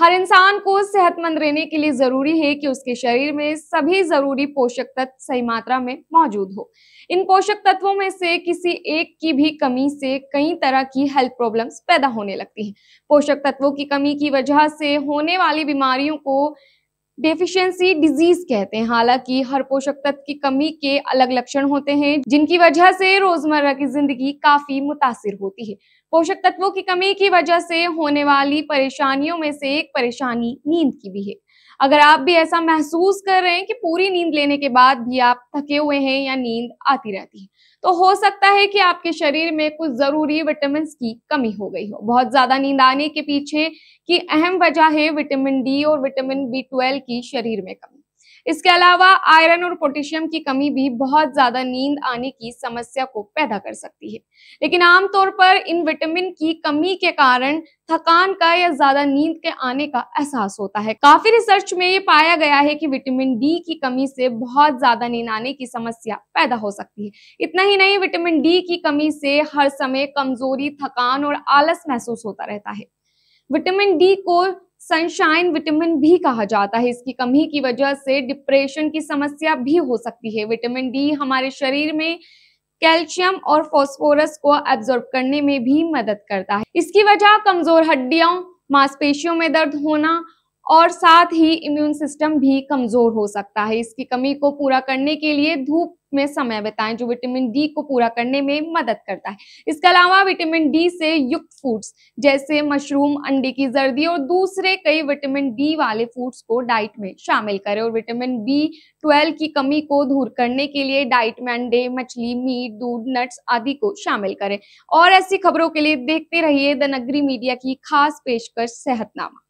हर इंसान को सेहतमंद रहने के लिए जरूरी है कि उसके शरीर में सभी जरूरी पोषक तत्व सही मात्रा में मौजूद हो इन पोषक तत्वों में से किसी एक की भी कमी से कई तरह की हेल्थ प्रॉब्लम्स पैदा होने लगती हैं पोषक तत्वों की कमी की वजह से होने वाली बीमारियों को डेफिशिएंसी डिजीज कहते हैं हालांकि हर पोषक तत्व की कमी के अलग लक्षण होते हैं जिनकी वजह से रोजमर्रा की जिंदगी काफी मुतासर होती है पोषक तत्वों की कमी की वजह से होने वाली परेशानियों में से एक परेशानी नींद की भी है अगर आप भी ऐसा महसूस कर रहे हैं कि पूरी नींद लेने के बाद भी आप थके हुए हैं या नींद आती रहती है तो हो सकता है कि आपके शरीर में कुछ जरूरी विटामिन की कमी हो गई हो बहुत ज्यादा नींद आने के पीछे की अहम वजह है विटामिन डी और विटामिन बी ट्वेल्व की शरीर में कमी इसके अलावा आयरन और पोटेशियम की कमी भी बहुत ज्यादा नींद आने की समस्या को पैदा कर सकती है लेकिन आमतौर पर इन विटामिन की कमी के कारण थकान का या ज्यादा नींद के आने का एहसास होता है काफी रिसर्च में ये पाया गया है कि विटामिन डी की कमी से बहुत ज्यादा नींद आने की समस्या पैदा हो सकती है इतना ही नहीं विटामिन डी की कमी से हर समय कमजोरी थकान और आलस महसूस होता रहता है विटामिन डी को सनशाइन विटामिन भी कहा जाता है इसकी कमी की वजह से डिप्रेशन की समस्या भी हो सकती है विटामिन डी हमारे शरीर में कैल्शियम और फास्फोरस को एब्जॉर्ब करने में भी मदद करता है इसकी वजह कमजोर हड्डियों मांसपेशियों में दर्द होना और साथ ही इम्यून सिस्टम भी कमजोर हो सकता है इसकी कमी को पूरा करने के लिए धूप में समय बिताएं जो विटामिन डी को पूरा करने में मदद करता है इसके अलावा विटामिन डी से युक्त फूड्स जैसे मशरूम अंडे की जर्दी और दूसरे कई विटामिन डी वाले फूड्स को डाइट में शामिल करें और विटामिन बी ट्वेल्व की कमी को दूर करने के लिए डाइट में अंडे मछली मीट दूध नट्स आदि को शामिल करें और ऐसी खबरों के लिए देखते रहिए द नगरी मीडिया की खास पेशकश सेहतनामा